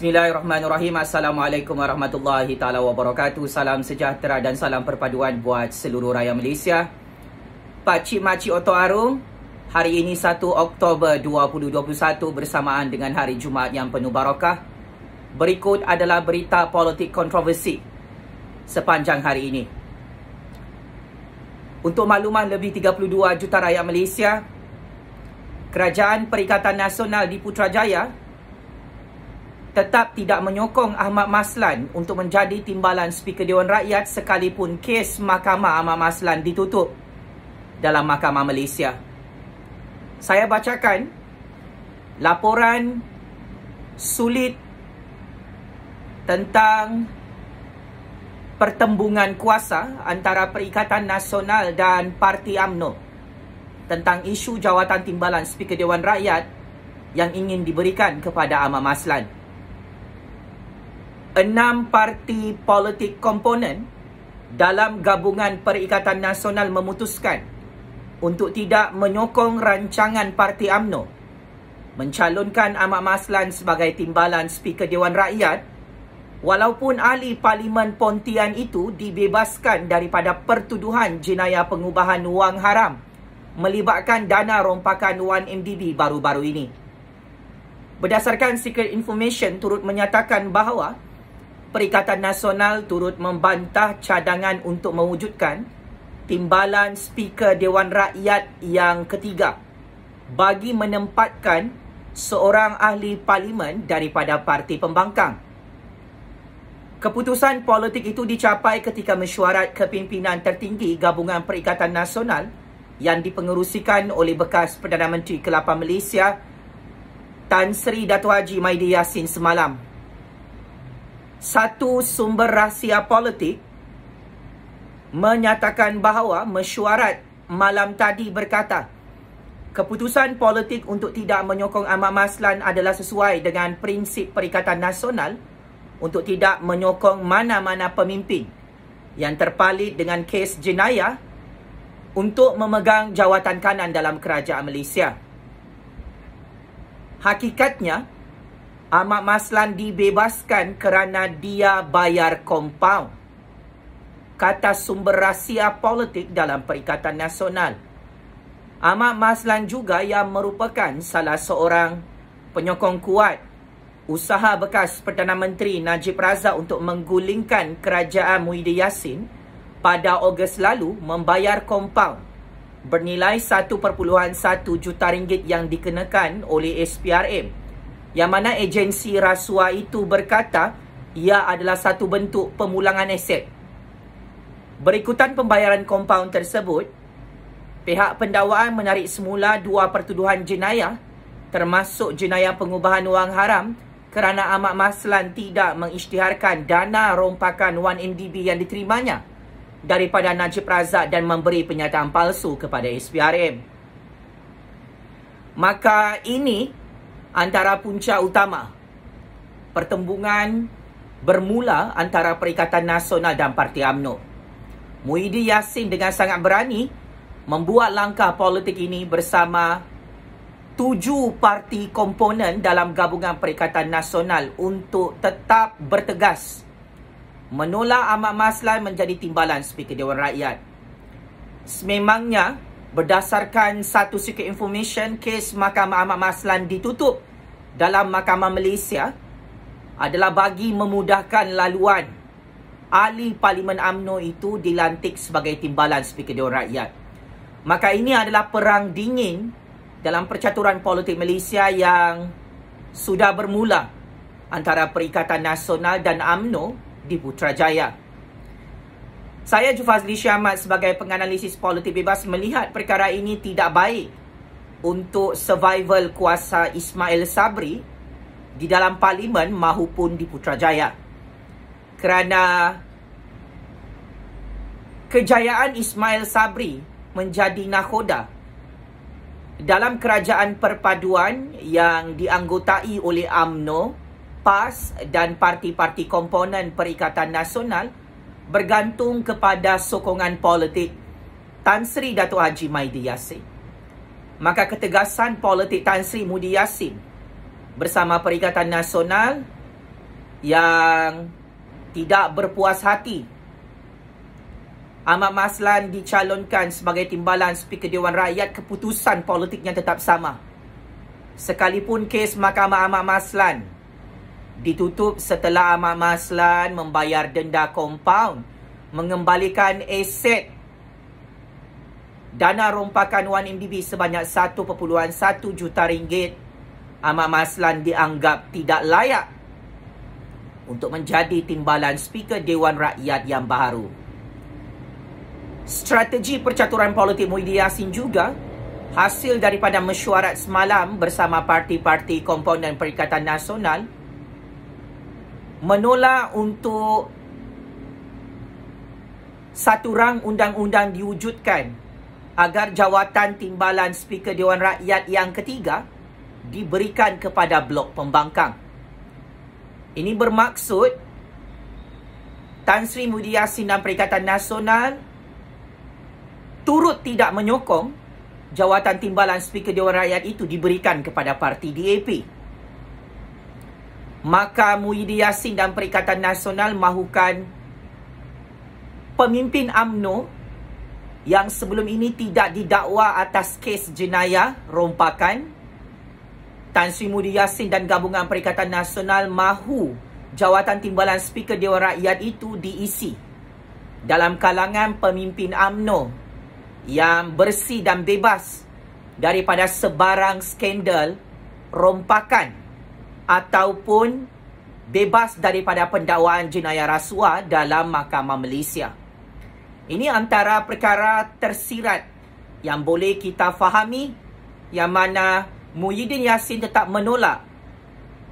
Bismillahirrahmanirrahim. Assalamualaikum warahmatullahi taala wabarakatuh. Salam sejahtera dan salam perpaduan buat seluruh rakyat Malaysia. Pak cik mak cik Oto Arung, hari ini 1 Oktober 2021 bersamaan dengan hari Jumaat yang penuh barakah. Berikut adalah berita politik kontroversi sepanjang hari ini. Untuk makluman lebih 32 juta rakyat Malaysia, Kerajaan Perikatan Nasional di Putrajaya tetap tidak menyokong Ahmad Maslan untuk menjadi timbalan Speaker Dewan Rakyat sekalipun kes Mahkamah Ahmad Maslan ditutup dalam Mahkamah Malaysia. Saya bacakan laporan sulit tentang pertembungan kuasa antara Perikatan Nasional dan Parti AMNO tentang isu jawatan timbalan Speaker Dewan Rakyat yang ingin diberikan kepada Ahmad Maslan enam parti politik komponen dalam gabungan Perikatan Nasional memutuskan untuk tidak menyokong rancangan Parti AMNO mencalonkan Ahmad Maslan sebagai timbalan Speaker Dewan Rakyat walaupun ahli Parlimen Pontian itu dibebaskan daripada pertuduhan jenayah pengubahan wang haram melibatkan dana rompakan 1MDB baru-baru ini. Berdasarkan secret information turut menyatakan bahawa Perikatan Nasional turut membantah cadangan untuk mewujudkan timbalan speaker Dewan Rakyat yang ketiga bagi menempatkan seorang ahli parlimen daripada parti pembangkang. Keputusan politik itu dicapai ketika mesyuarat kepimpinan tertinggi Gabungan Perikatan Nasional yang dipengerusikan oleh bekas Perdana Menteri Kelapa Malaysia Tan Sri Datuk Haji Maidi Yassin semalam satu sumber rahsia politik menyatakan bahawa mesyuarat malam tadi berkata keputusan politik untuk tidak menyokong Ahmad Maslan adalah sesuai dengan prinsip Perikatan Nasional untuk tidak menyokong mana-mana pemimpin yang terpalit dengan kes jenayah untuk memegang jawatan kanan dalam kerajaan Malaysia. Hakikatnya, Ahmad Maslan dibebaskan kerana dia bayar kompaun. Kata sumber rahsia politik dalam Perikatan Nasional. Ahmad Maslan juga yang merupakan salah seorang penyokong kuat usaha bekas Perdana Menteri Najib Razak untuk menggulingkan kerajaan Muhyiddin Yassin pada Ogos lalu membayar kompaun bernilai 1.1 juta ringgit yang dikenakan oleh SPRM. Yang mana agensi rasuah itu berkata ia adalah satu bentuk pemulangan aset. Berikutan pembayaran kompaun tersebut, pihak pendakwaan menarik semula dua pertuduhan jenayah termasuk jenayah pengubahan wang haram kerana Ahmad Maslan tidak mengisytiharkan dana rompakan 1MDB yang diterimanya daripada Najib Razak dan memberi penyataan palsu kepada SPRM. Maka ini antara punca utama pertembungan bermula antara Perikatan Nasional dan Parti UMNO. Muhyiddin Yassin dengan sangat berani membuat langkah politik ini bersama tujuh parti komponen dalam gabungan Perikatan Nasional untuk tetap bertegas menolak Ahmad Maslan menjadi timbalan Speaker Dewan Rakyat. Sememangnya, berdasarkan satu sikit information kes Mahkamah Ahmad Maslan ditutup dalam Mahkamah Malaysia adalah bagi memudahkan laluan ahli Parlimen AMNO itu dilantik sebagai timbalan Speaker Dewan Rakyat. Maka ini adalah perang dingin dalam percaturan politik Malaysia yang sudah bermula antara Perikatan Nasional dan AMNO di Putrajaya. Saya Jufazli Syamad sebagai penganalisis politik bebas melihat perkara ini tidak baik untuk survival kuasa Ismail Sabri di dalam parlimen mahupun di Putrajaya. Kerana kejayaan Ismail Sabri menjadi nahoda dalam kerajaan perpaduan yang dianggotai oleh AMNO, PAS dan parti-parti komponen Perikatan Nasional bergantung kepada sokongan politik Tan Sri Dato Haji Maidi Yassin. Maka ketegasan politik Tan Sri Mudi Yassin bersama Perikatan Nasional yang tidak berpuas hati Ahmad Maslan dicalonkan sebagai timbalan Speaker Dewan Rakyat keputusan politiknya tetap sama. Sekalipun kes Mahkamah Ahmad Maslan ditutup setelah Ahmad Maslan membayar denda kompaun, mengembalikan aset dana rompakan 1MDB sebanyak 1.1 juta ringgit, Ahmad Maslan dianggap tidak layak untuk menjadi timbalan Speaker Dewan Rakyat yang baru. Strategi percaturan politik Muhyiddin Yassin juga hasil daripada mesyuarat semalam bersama parti-parti komponen Perikatan Nasional menolak untuk satu rang undang-undang diwujudkan agar jawatan timbalan speaker Dewan Rakyat yang ketiga diberikan kepada blok pembangkang. Ini bermaksud Tan Sri Muhyiddin Yassin dan Perikatan Nasional turut tidak menyokong jawatan timbalan speaker Dewan Rakyat itu diberikan kepada parti DAP maka Muhyiddin Yassin dan Perikatan Nasional mahukan pemimpin AMNO yang sebelum ini tidak didakwa atas kes jenayah rompakan Tan Sri Muhyiddin Yassin dan gabungan Perikatan Nasional mahu jawatan timbalan speaker Dewan Rakyat itu diisi dalam kalangan pemimpin AMNO yang bersih dan bebas daripada sebarang skandal rompakan ataupun bebas daripada pendakwaan jenayah rasuah dalam mahkamah Malaysia. Ini antara perkara tersirat yang boleh kita fahami yang mana Muhyiddin Yassin tetap menolak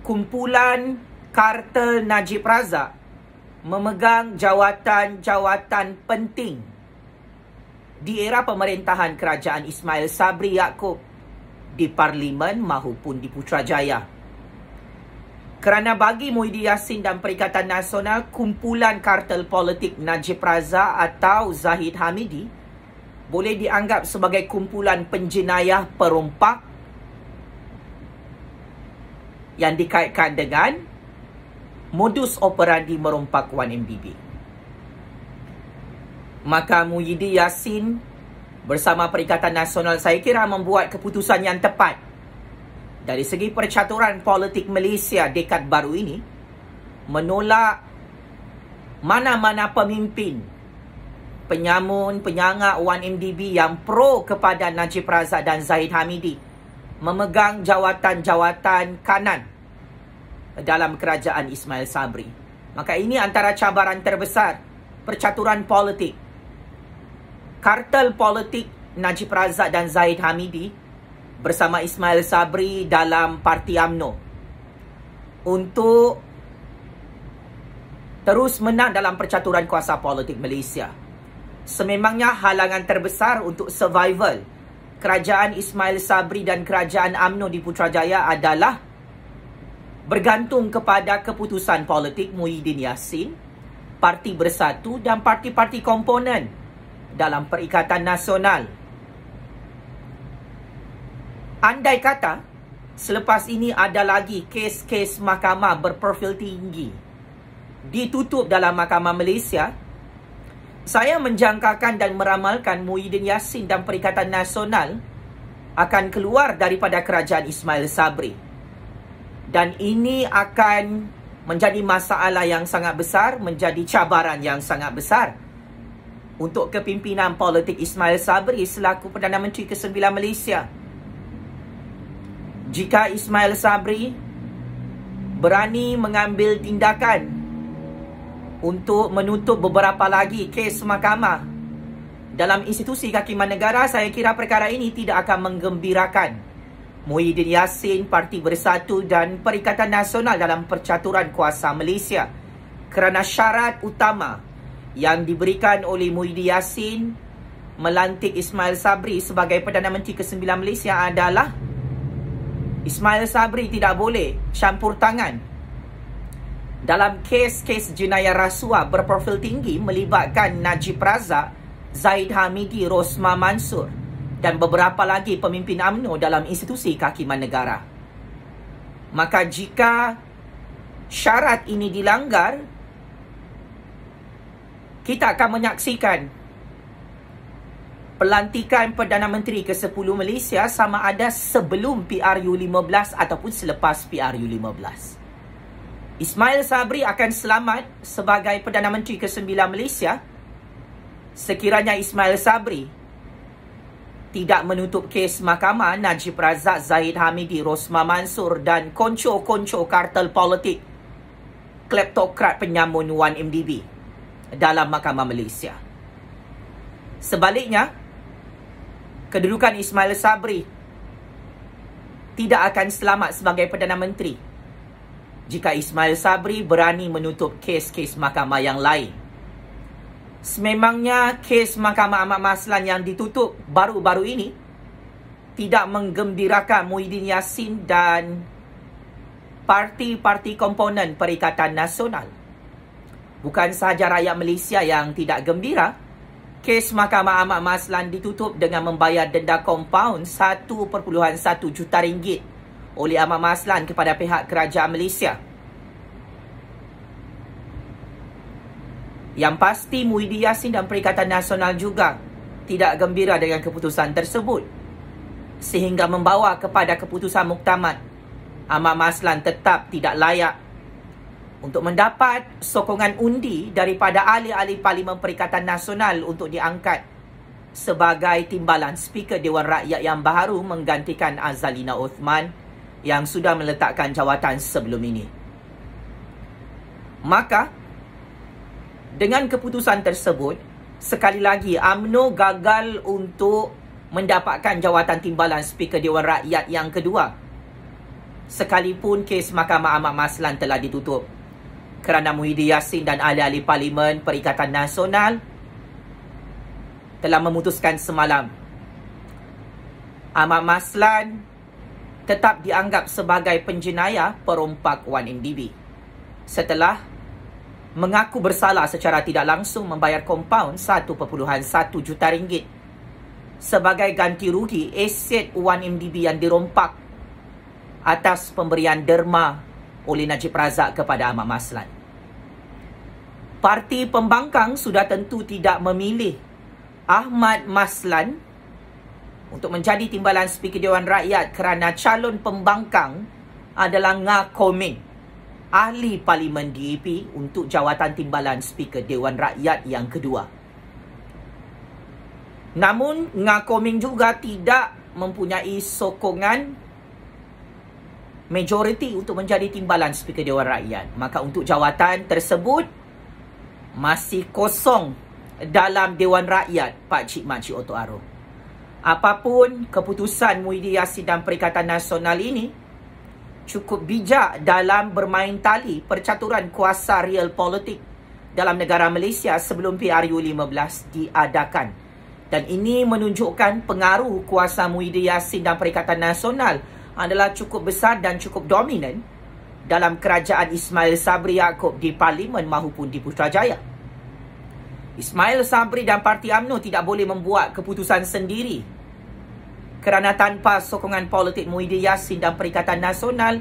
kumpulan kartel Najib Razak memegang jawatan-jawatan penting di era pemerintahan kerajaan Ismail Sabri Yaakob di Parlimen mahupun di Putrajaya kerana bagi Muhyiddin Yassin dan Perikatan Nasional kumpulan kartel politik Najib Razak atau Zahid Hamidi boleh dianggap sebagai kumpulan penjenayah perompak yang dikaitkan dengan modus operandi merompak 1MDB. Maka Muhyiddin Yassin bersama Perikatan Nasional saya kira membuat keputusan yang tepat dari segi percaturan politik Malaysia dekad baru ini menolak mana-mana pemimpin penyamun, penyangak 1MDB yang pro kepada Najib Razak dan Zahid Hamidi memegang jawatan-jawatan kanan dalam kerajaan Ismail Sabri. Maka ini antara cabaran terbesar percaturan politik. Kartel politik Najib Razak dan Zahid Hamidi bersama Ismail Sabri dalam parti AMNO untuk terus menang dalam percaturan kuasa politik Malaysia. Sememangnya halangan terbesar untuk survival kerajaan Ismail Sabri dan kerajaan AMNO di Putrajaya adalah bergantung kepada keputusan politik Muhyiddin Yassin, Parti Bersatu dan parti-parti komponen dalam Perikatan Nasional andai kata selepas ini ada lagi kes-kes mahkamah berprofil tinggi ditutup dalam mahkamah Malaysia, saya menjangkakan dan meramalkan Muhyiddin Yassin dan Perikatan Nasional akan keluar daripada kerajaan Ismail Sabri. Dan ini akan menjadi masalah yang sangat besar, menjadi cabaran yang sangat besar untuk kepimpinan politik Ismail Sabri selaku Perdana Menteri ke-9 Malaysia jika Ismail Sabri berani mengambil tindakan untuk menutup beberapa lagi kes mahkamah dalam institusi kehakiman negara, saya kira perkara ini tidak akan menggembirakan Muhyiddin Yassin, Parti Bersatu dan Perikatan Nasional dalam percaturan kuasa Malaysia kerana syarat utama yang diberikan oleh Muhyiddin Yassin melantik Ismail Sabri sebagai Perdana Menteri ke-9 Malaysia adalah Ismail Sabri tidak boleh campur tangan dalam kes-kes jenayah rasuah berprofil tinggi melibatkan Najib Razak, Zaid Hamidi, Rosma Mansur dan beberapa lagi pemimpin AMNO dalam institusi kehakiman negara. Maka jika syarat ini dilanggar, kita akan menyaksikan pelantikan Perdana Menteri ke-10 Malaysia sama ada sebelum PRU-15 ataupun selepas PRU-15. Ismail Sabri akan selamat sebagai Perdana Menteri ke-9 Malaysia sekiranya Ismail Sabri tidak menutup kes mahkamah Najib Razak, Zahid Hamidi, Rosma Mansur dan konco-konco kartel politik kleptokrat penyamun 1MDB dalam mahkamah Malaysia. Sebaliknya, kedudukan Ismail Sabri tidak akan selamat sebagai Perdana Menteri jika Ismail Sabri berani menutup kes-kes mahkamah yang lain. Sememangnya kes Mahkamah Ahmad Maslan yang ditutup baru-baru ini tidak menggembirakan Muhyiddin Yassin dan parti-parti komponen Perikatan Nasional. Bukan sahaja rakyat Malaysia yang tidak gembira, kes Mahkamah Ahmad Maslan ditutup dengan membayar denda kompaun 1.1 juta ringgit oleh Ahmad Maslan kepada pihak kerajaan Malaysia. Yang pasti Muhyiddin Yassin dan Perikatan Nasional juga tidak gembira dengan keputusan tersebut sehingga membawa kepada keputusan muktamad Ahmad Maslan tetap tidak layak untuk mendapat sokongan undi daripada ahli-ahli Parlimen Perikatan Nasional untuk diangkat sebagai timbalan Speaker Dewan Rakyat yang baru menggantikan Azalina Uthman yang sudah meletakkan jawatan sebelum ini. Maka, dengan keputusan tersebut, sekali lagi AMNO gagal untuk mendapatkan jawatan timbalan Speaker Dewan Rakyat yang kedua. Sekalipun kes Mahkamah Amat Maslan telah ditutup kerana Muhyiddin Yassin dan ahli-ahli Parlimen Perikatan Nasional telah memutuskan semalam Ahmad Maslan tetap dianggap sebagai penjenayah perompak 1MDB setelah mengaku bersalah secara tidak langsung membayar kompaun 1.1 juta ringgit sebagai ganti rugi aset 1MDB yang dirompak atas pemberian derma oleh Najib Razak kepada Ahmad Maslan parti pembangkang sudah tentu tidak memilih Ahmad Maslan untuk menjadi timbalan speaker Dewan Rakyat kerana calon pembangkang adalah Nga Komin ahli parlimen DAP e untuk jawatan timbalan speaker Dewan Rakyat yang kedua. Namun Nga Komin juga tidak mempunyai sokongan majoriti untuk menjadi timbalan speaker Dewan Rakyat. Maka untuk jawatan tersebut masih kosong dalam Dewan Rakyat Pak Cik Mak Cik Otto Aro. Apapun keputusan Muhyiddin Yassin dan Perikatan Nasional ini cukup bijak dalam bermain tali percaturan kuasa real politik dalam negara Malaysia sebelum PRU15 diadakan. Dan ini menunjukkan pengaruh kuasa Muhyiddin Yassin dan Perikatan Nasional adalah cukup besar dan cukup dominan dalam kerajaan Ismail Sabri Yaakob di Parlimen mahupun di Putrajaya. Ismail Sabri dan Parti UMNO tidak boleh membuat keputusan sendiri kerana tanpa sokongan politik Muhyiddin Yassin dan Perikatan Nasional,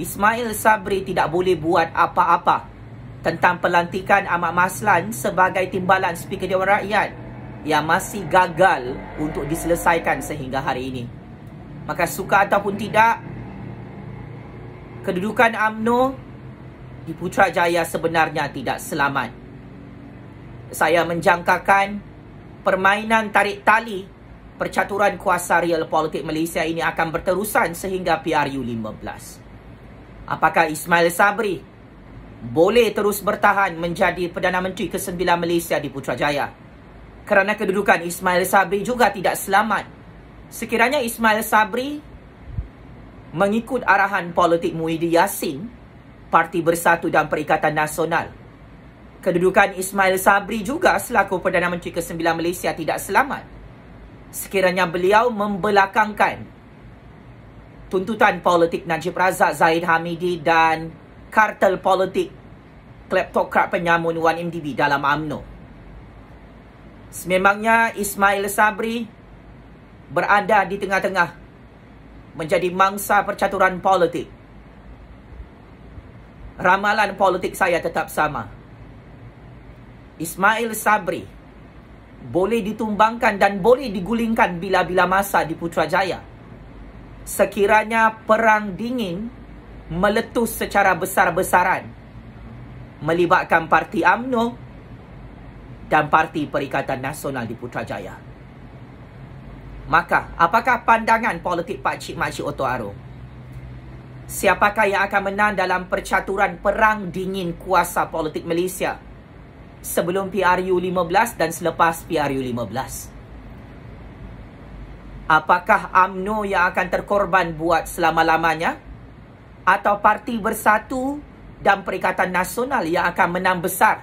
Ismail Sabri tidak boleh buat apa-apa tentang pelantikan Ahmad Maslan sebagai timbalan Speaker Dewan Rakyat yang masih gagal untuk diselesaikan sehingga hari ini. Maka suka ataupun tidak, kedudukan AMNO di Putrajaya sebenarnya tidak selamat. Saya menjangkakan permainan tarik tali percaturan kuasa real politik Malaysia ini akan berterusan sehingga PRU 15. Apakah Ismail Sabri boleh terus bertahan menjadi Perdana Menteri ke-9 Malaysia di Putrajaya? Kerana kedudukan Ismail Sabri juga tidak selamat. Sekiranya Ismail Sabri mengikut arahan politik Muhyiddin Yassin, Parti Bersatu dan Perikatan Nasional. Kedudukan Ismail Sabri juga selaku Perdana Menteri ke-9 Malaysia tidak selamat sekiranya beliau membelakangkan tuntutan politik Najib Razak Zaid Hamidi dan kartel politik kleptokrat penyamun 1MDB dalam AMNO. Sememangnya Ismail Sabri berada di tengah-tengah menjadi mangsa percaturan politik. Ramalan politik saya tetap sama. Ismail Sabri boleh ditumbangkan dan boleh digulingkan bila-bila masa di Putrajaya. Sekiranya perang dingin meletus secara besar-besaran melibatkan parti AMNO dan parti Perikatan Nasional di Putrajaya. Maka, apakah pandangan politik Pak Cik Makcik Oto Arung? Siapakah yang akan menang dalam percaturan perang dingin kuasa politik Malaysia sebelum PRU 15 dan selepas PRU 15? Apakah AMNO yang akan terkorban buat selama-lamanya? Atau Parti Bersatu dan Perikatan Nasional yang akan menang besar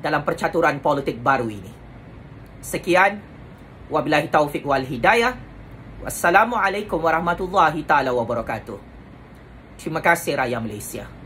dalam percaturan politik baru ini? Sekian. Wabillahi taufiq wal hidayah. Wassalamualaikum warahmatullahi taala wabarakatuh. Terima kasih rakyat Malaysia.